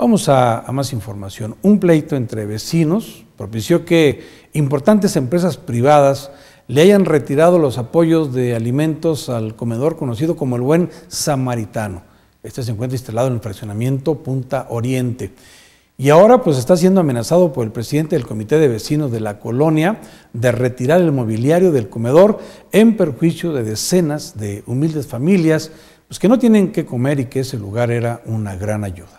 Vamos a, más información. Un pleito entre vecinos propició que importantes empresas privadas le hayan retirado los apoyos de alimentos al comedor conocido como el buen samaritano. Este se encuentra instalado en el fraccionamiento Punta Oriente. Y ahora pues está siendo amenazado por el presidente del Comité de Vecinos de la Colonia de retirar el mobiliario del comedor en perjuicio de decenas de humildes familias pues, que no tienen que comer y que ese lugar era una gran ayuda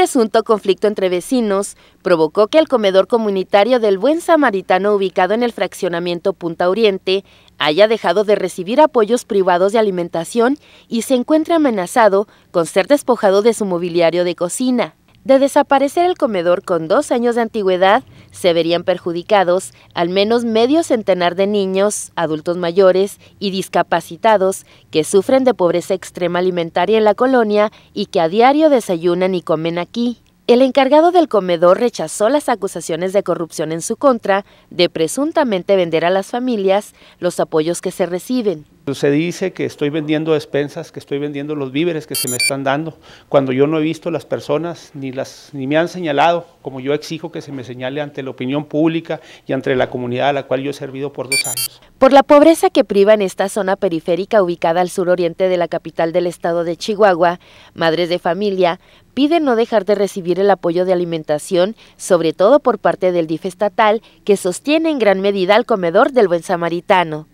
presunto conflicto entre vecinos provocó que el comedor comunitario del Buen Samaritano ubicado en el fraccionamiento Punta Oriente haya dejado de recibir apoyos privados de alimentación y se encuentre amenazado con ser despojado de su mobiliario de cocina. De desaparecer el comedor con dos años de antigüedad, se verían perjudicados al menos medio centenar de niños, adultos mayores y discapacitados que sufren de pobreza extrema alimentaria en la colonia y que a diario desayunan y comen aquí. El encargado del comedor rechazó las acusaciones de corrupción en su contra de presuntamente vender a las familias los apoyos que se reciben. Pues, se dice que estoy vendiendo despensas, que estoy vendiendo los víveres que se me están dando, cuando yo no he visto las personas ni, las, ni me han señalado, como yo exijo que se me señale ante la opinión pública y ante la comunidad a la cual yo he servido por dos años. Por la pobreza que priva en esta zona periférica ubicada al suroriente de la capital del estado de Chihuahua, madres de familia piden no dejar de recibir el apoyo de alimentación, sobre todo por parte del DIF estatal, que sostiene en gran medida al comedor del buen samaritano.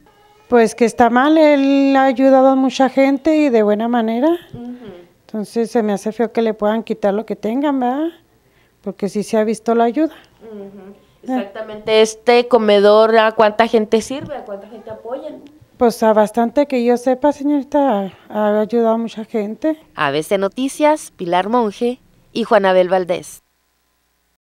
Pues que está mal, él ha ayudado a mucha gente y de buena manera. Entonces se me hace feo que le puedan quitar lo que tengan, ¿verdad? Porque sí se ha visto la ayuda. Eh. Exactamente, este comedor, ¿a cuánta gente sirve? ¿A cuánta gente apoyan? Pues a bastante que yo sepa, señorita, ha ayudado a mucha gente. ABC Noticias, Pilar Monge y Juanabel Valdés.